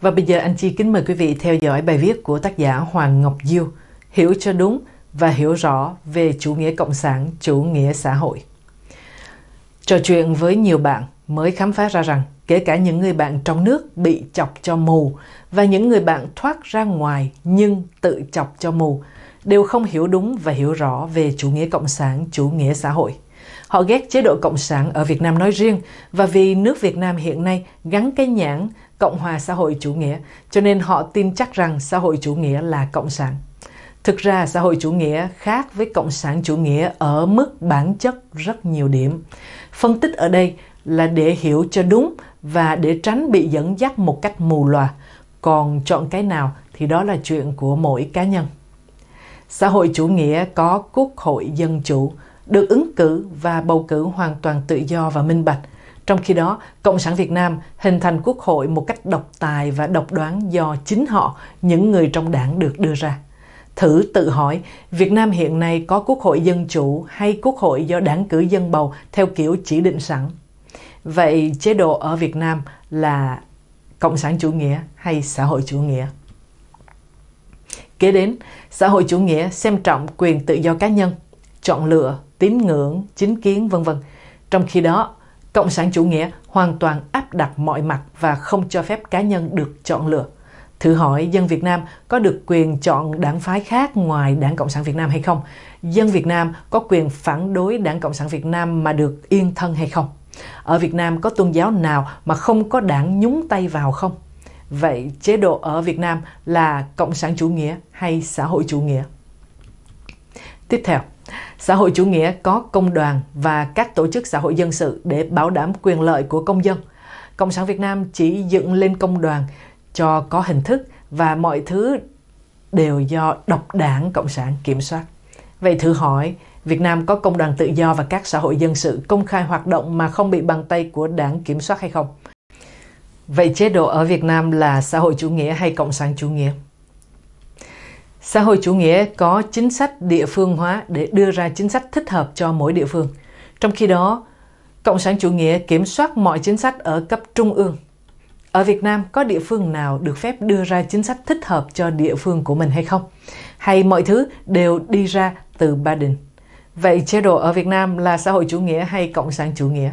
Và bây giờ anh Chi kính mời quý vị theo dõi bài viết của tác giả Hoàng Ngọc Diêu Hiểu cho đúng và hiểu rõ về chủ nghĩa cộng sản, chủ nghĩa xã hội. Trò chuyện với nhiều bạn mới khám phá ra rằng kể cả những người bạn trong nước bị chọc cho mù và những người bạn thoát ra ngoài nhưng tự chọc cho mù đều không hiểu đúng và hiểu rõ về chủ nghĩa cộng sản, chủ nghĩa xã hội. Họ ghét chế độ cộng sản ở Việt Nam nói riêng và vì nước Việt Nam hiện nay gắn cái nhãn Cộng hòa xã hội chủ nghĩa, cho nên họ tin chắc rằng xã hội chủ nghĩa là cộng sản. Thực ra xã hội chủ nghĩa khác với cộng sản chủ nghĩa ở mức bản chất rất nhiều điểm. Phân tích ở đây là để hiểu cho đúng và để tránh bị dẫn dắt một cách mù lòa. Còn chọn cái nào thì đó là chuyện của mỗi cá nhân xã hội chủ nghĩa có quốc hội dân chủ, được ứng cử và bầu cử hoàn toàn tự do và minh bạch. Trong khi đó, Cộng sản Việt Nam hình thành quốc hội một cách độc tài và độc đoán do chính họ, những người trong đảng được đưa ra. Thử tự hỏi, Việt Nam hiện nay có quốc hội dân chủ hay quốc hội do đảng cử dân bầu theo kiểu chỉ định sẵn? Vậy chế độ ở Việt Nam là cộng sản chủ nghĩa hay xã hội chủ nghĩa? Kế đến, xã hội chủ nghĩa xem trọng quyền tự do cá nhân, chọn lựa, tín ngưỡng, chính kiến vân vân. Trong khi đó, cộng sản chủ nghĩa hoàn toàn áp đặt mọi mặt và không cho phép cá nhân được chọn lựa. Thử hỏi dân Việt Nam có được quyền chọn đảng phái khác ngoài Đảng Cộng sản Việt Nam hay không? Dân Việt Nam có quyền phản đối Đảng Cộng sản Việt Nam mà được yên thân hay không? Ở Việt Nam có tôn giáo nào mà không có đảng nhúng tay vào không? Vậy chế độ ở Việt Nam là cộng sản chủ nghĩa hay xã hội chủ nghĩa? Tiếp theo, xã hội chủ nghĩa có công đoàn và các tổ chức xã hội dân sự để bảo đảm quyền lợi của công dân. Cộng sản Việt Nam chỉ dựng lên công đoàn cho có hình thức và mọi thứ đều do độc đảng cộng sản kiểm soát. Vậy thử hỏi, Việt Nam có công đoàn tự do và các xã hội dân sự công khai hoạt động mà không bị bàn tay của đảng kiểm soát hay không? Vậy chế độ ở Việt Nam là xã hội chủ nghĩa hay cộng sản chủ nghĩa? Xã hội chủ nghĩa có chính sách địa phương hóa để đưa ra chính sách thích hợp cho mỗi địa phương. Trong khi đó, cộng sản chủ nghĩa kiểm soát mọi chính sách ở cấp trung ương. Ở Việt Nam có địa phương nào được phép đưa ra chính sách thích hợp cho địa phương của mình hay không? Hay mọi thứ đều đi ra từ Ba Đình? Vậy chế độ ở Việt Nam là xã hội chủ nghĩa hay cộng sản chủ nghĩa?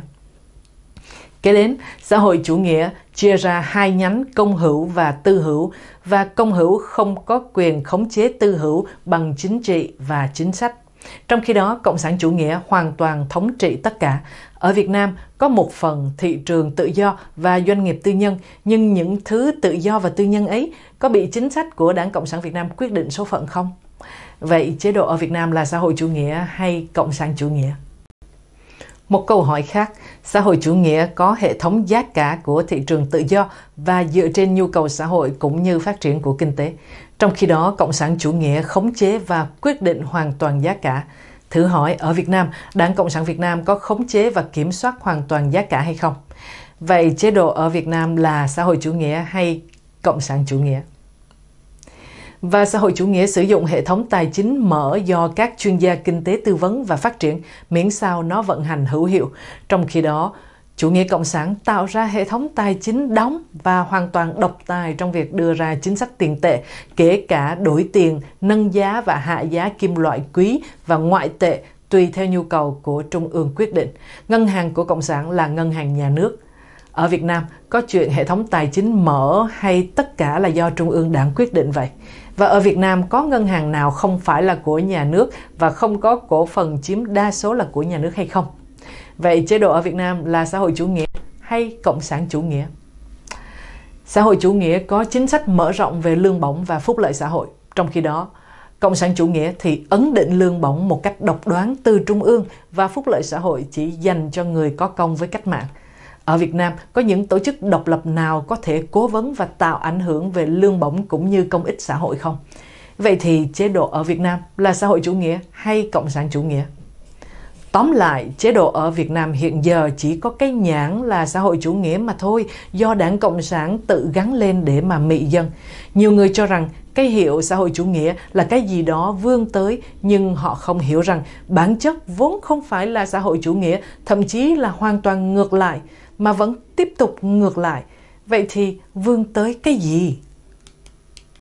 Kế đến, xã hội chủ nghĩa chia ra hai nhánh công hữu và tư hữu và công hữu không có quyền khống chế tư hữu bằng chính trị và chính sách. Trong khi đó, Cộng sản chủ nghĩa hoàn toàn thống trị tất cả. Ở Việt Nam có một phần thị trường tự do và doanh nghiệp tư nhân, nhưng những thứ tự do và tư nhân ấy có bị chính sách của Đảng Cộng sản Việt Nam quyết định số phận không? Vậy chế độ ở Việt Nam là xã hội chủ nghĩa hay cộng sản chủ nghĩa? Một câu hỏi khác, xã hội chủ nghĩa có hệ thống giá cả của thị trường tự do và dựa trên nhu cầu xã hội cũng như phát triển của kinh tế. Trong khi đó, cộng sản chủ nghĩa khống chế và quyết định hoàn toàn giá cả. Thử hỏi ở Việt Nam, Đảng Cộng sản Việt Nam có khống chế và kiểm soát hoàn toàn giá cả hay không? Vậy chế độ ở Việt Nam là xã hội chủ nghĩa hay cộng sản chủ nghĩa? Và xã hội chủ nghĩa sử dụng hệ thống tài chính mở do các chuyên gia kinh tế tư vấn và phát triển miễn sao nó vận hành hữu hiệu. Trong khi đó, chủ nghĩa cộng sản tạo ra hệ thống tài chính đóng và hoàn toàn độc tài trong việc đưa ra chính sách tiền tệ, kể cả đổi tiền, nâng giá và hạ giá kim loại quý và ngoại tệ tùy theo nhu cầu của trung ương quyết định. Ngân hàng của cộng sản là ngân hàng nhà nước. Ở Việt Nam, có chuyện hệ thống tài chính mở hay tất cả là do trung ương đảng quyết định vậy? Và ở Việt Nam có ngân hàng nào không phải là của nhà nước và không có cổ phần chiếm đa số là của nhà nước hay không? Vậy chế độ ở Việt Nam là xã hội chủ nghĩa hay cộng sản chủ nghĩa? Xã hội chủ nghĩa có chính sách mở rộng về lương bổng và phúc lợi xã hội. Trong khi đó, cộng sản chủ nghĩa thì ấn định lương bổng một cách độc đoán từ trung ương và phúc lợi xã hội chỉ dành cho người có công với cách mạng. Ở Việt Nam, có những tổ chức độc lập nào có thể cố vấn và tạo ảnh hưởng về lương bổng cũng như công ích xã hội không? Vậy thì chế độ ở Việt Nam là xã hội chủ nghĩa hay cộng sản chủ nghĩa? Tóm lại, chế độ ở Việt Nam hiện giờ chỉ có cái nhãn là xã hội chủ nghĩa mà thôi, do đảng Cộng sản tự gắn lên để mà mị dân. Nhiều người cho rằng cái hiệu xã hội chủ nghĩa là cái gì đó vươn tới, nhưng họ không hiểu rằng bản chất vốn không phải là xã hội chủ nghĩa, thậm chí là hoàn toàn ngược lại mà vẫn tiếp tục ngược lại. Vậy thì vương tới cái gì?